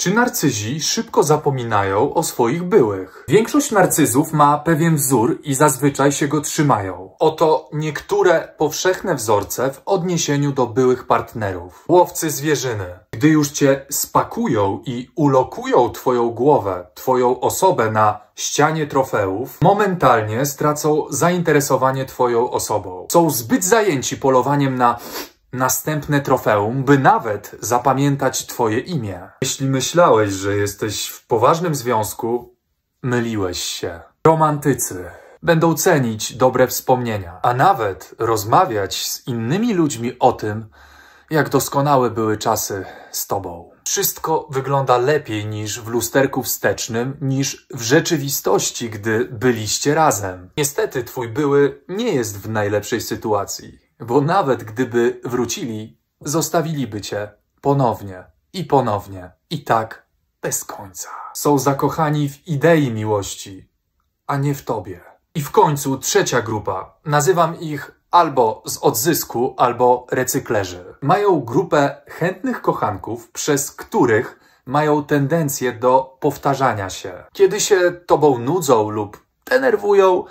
Czy narcyzi szybko zapominają o swoich byłych? Większość narcyzów ma pewien wzór i zazwyczaj się go trzymają. Oto niektóre powszechne wzorce w odniesieniu do byłych partnerów. Łowcy zwierzyny. Gdy już cię spakują i ulokują twoją głowę, twoją osobę na ścianie trofeów, momentalnie stracą zainteresowanie twoją osobą. Są zbyt zajęci polowaniem na następne trofeum, by nawet zapamiętać Twoje imię. Jeśli myślałeś, że jesteś w poważnym związku, myliłeś się. Romantycy będą cenić dobre wspomnienia, a nawet rozmawiać z innymi ludźmi o tym, jak doskonałe były czasy z Tobą. Wszystko wygląda lepiej niż w lusterku wstecznym, niż w rzeczywistości, gdy byliście razem. Niestety, Twój były nie jest w najlepszej sytuacji. Bo nawet gdyby wrócili, zostawiliby cię ponownie i ponownie i tak bez końca. Są zakochani w idei miłości, a nie w tobie. I w końcu trzecia grupa. Nazywam ich albo z odzysku, albo recyklerzy. Mają grupę chętnych kochanków, przez których mają tendencję do powtarzania się. Kiedy się tobą nudzą lub denerwują,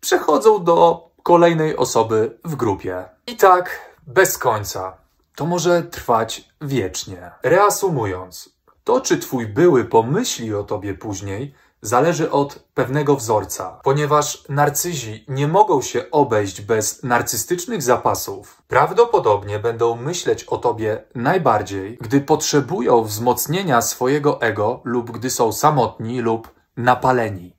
przechodzą do kolejnej osoby w grupie. I tak bez końca. To może trwać wiecznie. Reasumując, to czy twój były pomyśli o tobie później, zależy od pewnego wzorca, ponieważ narcyzi nie mogą się obejść bez narcystycznych zapasów. Prawdopodobnie będą myśleć o tobie najbardziej, gdy potrzebują wzmocnienia swojego ego lub gdy są samotni lub napaleni.